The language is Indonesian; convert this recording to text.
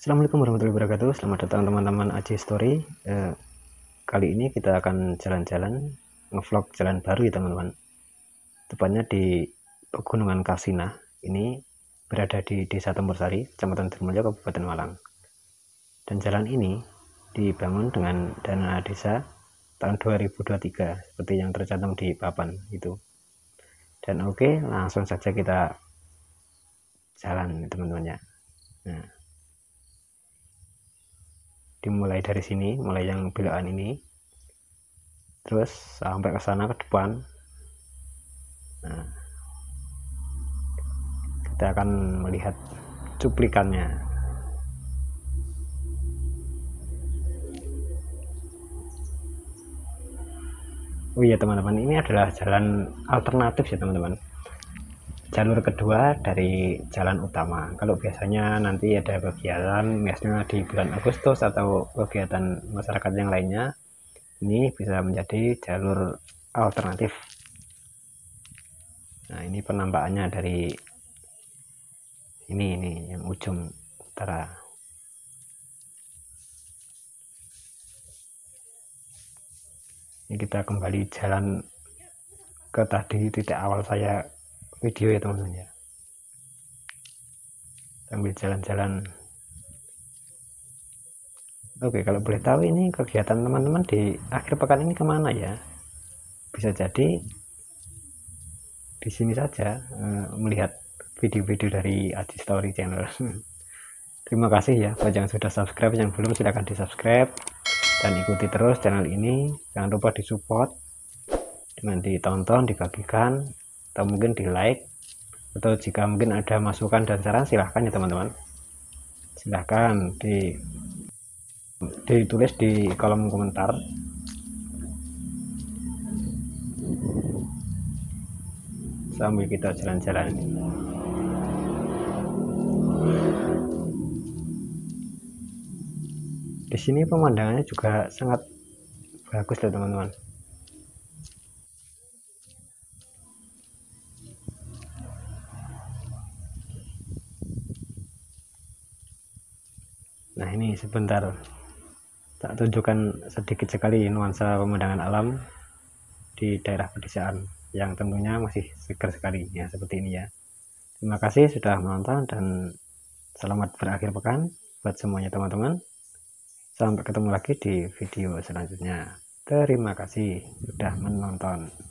Assalamualaikum warahmatullahi wabarakatuh Selamat datang teman-teman AC Story eh, Kali ini kita akan jalan-jalan Ngevlog jalan baru ya teman-teman Tepatnya di Pegunungan Kasina Ini berada di Desa Tempursari Kecamatan Dermulyo, Kabupaten Malang Dan jalan ini dibangun dengan dana desa tahun 2023 seperti yang tercantum di papan itu dan oke okay, langsung saja kita jalan teman-teman ya nah, dimulai dari sini mulai yang belokan ini terus sampai ke sana ke depan nah, kita akan melihat cuplikannya oh iya teman-teman ini adalah jalan alternatif ya teman-teman jalur kedua dari jalan utama kalau biasanya nanti ada kegiatan biasanya di bulan Agustus atau kegiatan masyarakat yang lainnya ini bisa menjadi jalur alternatif nah ini penampakannya dari ini ini yang ujung utara ya kita kembali jalan ke tadi titik awal saya video ya teman-teman ya sambil jalan-jalan Oke kalau boleh tahu ini kegiatan teman-teman di akhir pekan ini kemana ya bisa jadi di sini saja eh, melihat video-video dari Aji Story channel terima kasih ya buat yang sudah subscribe yang belum silahkan di subscribe dan ikuti terus channel ini jangan lupa disupport dengan ditonton dibagikan atau mungkin di like atau jika mungkin ada masukan dan saran silahkan ya teman-teman silahkan di ditulis di kolom komentar sambil kita jalan-jalan di sini pemandangannya juga sangat bagus loh teman-teman nah ini sebentar tak tunjukkan sedikit sekali nuansa pemandangan alam di daerah pedesaan yang tentunya masih segar sekali ya seperti ini ya terima kasih sudah menonton dan selamat berakhir pekan buat semuanya teman-teman Sampai ketemu lagi di video selanjutnya. Terima kasih sudah menonton.